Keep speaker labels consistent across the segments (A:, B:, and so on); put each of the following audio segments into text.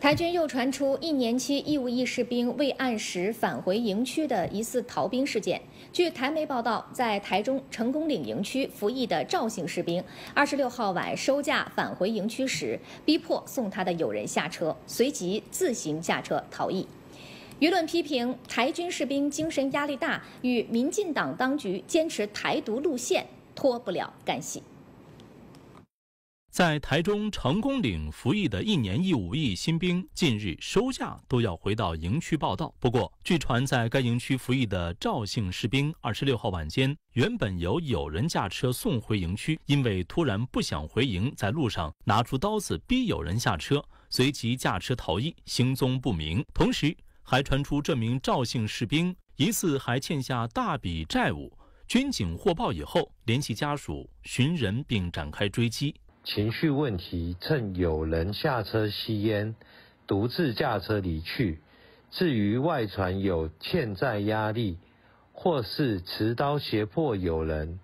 A: 台军又传出一年期义务役士兵未按时返回营区的疑似逃兵事件。据台媒报道，在台中成功岭营区服役的赵姓士兵，二十六号晚收假返回营区时，逼迫送他的友人下车，随即自行驾车逃逸。舆论批评台军士兵精神压力大，与民进党当局坚持台独路线脱不了干系。
B: 在台中成功岭服役的一年一五役新兵，近日休假都要回到营区报到。不过，据传在该营区服役的赵姓士兵，二十六号晚间原本由友人驾车送回营区，因为突然不想回营，在路上拿出刀子逼友人下车，随即驾车逃逸，行踪不明。同时还传出这名赵姓士兵疑似还欠下大笔债务，军警获报以后联系家属寻人，
C: 并展开追击。情绪问题，趁有人下车吸烟，独自驾车离去。至于外传有欠债压力或是持刀胁迫友人，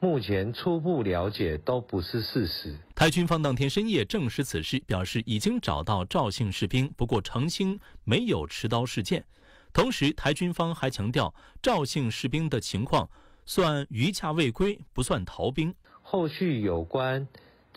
C: 目前初步了解都不是事实。
B: 台军方当天深夜证实此事，表示已经找到赵姓士兵，不过澄清没有持刀事件。同时，台军方还强调，赵姓士兵的情况算余驾未归，不算逃兵。后
C: 续有关。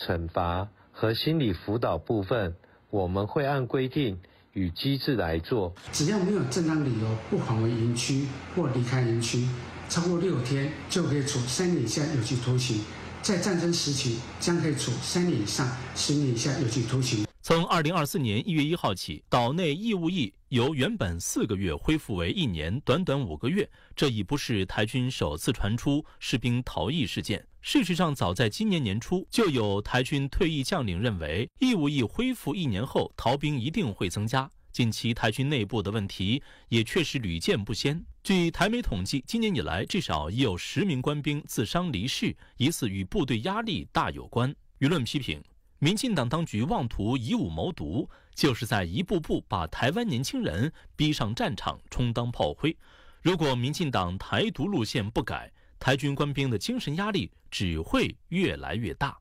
C: 惩罚和心理辅导部分，我们会按规定与机制来做。只要没有正当理由不返回营区或离开营区超过六天，就可以处三年以下有期徒刑；在战争时期，将可以处三年以上十年以下有期徒刑。
B: 从二零二四年一月一号起，岛内义务役由原本四个月恢复为一年，短短五个月，这已不是台军首次传出士兵逃逸事件。事实上，早在今年年初，就有台军退役将领认为，义务役恢复一年后，逃兵一定会增加。近期台军内部的问题也确实屡见不鲜。据台媒统计，今年以来至少已有十名官兵自伤离世，疑似与部队压力大有关。舆论批评。民进党当局妄图以武谋独，就是在一步步把台湾年轻人逼上战场，充当炮灰。如果民进党台独路线不改，台军官兵的精神压力只会越来越大。